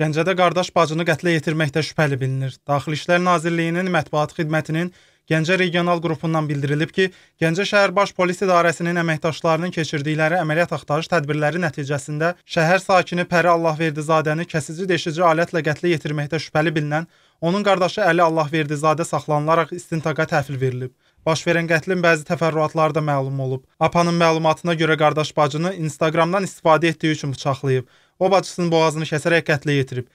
Gəncədə qardaş bacını qətlə yetirməkdə şübhəli bilinir. Daxili İşlər Nazirliyinin mətbuat xidmətinin Gəncə regional qrupundan bildirilib ki, Gəncə şəhər baş polis idarəsinin əməkdaşlarının keçirdikləri əməliyyat axtarış tədbirləri nəticəsində şəhər sakini Pəri Allahverdizadəni kəsici deşici alətlə qətlə yetirməkdə şübhəli bilinən onun qardaşı Əli Allahverdizadə saxlanılaraq istintaqa təhvil verilib. Baş verən qətlin bəzi təfərrüatları da məlum olub. APA-nın məlumatına görə qardaş bacını Instagramdan istifadə etdiyi üçün bıçaqlayıb. O bacısının boğazını kəsərək qətlə yetirib.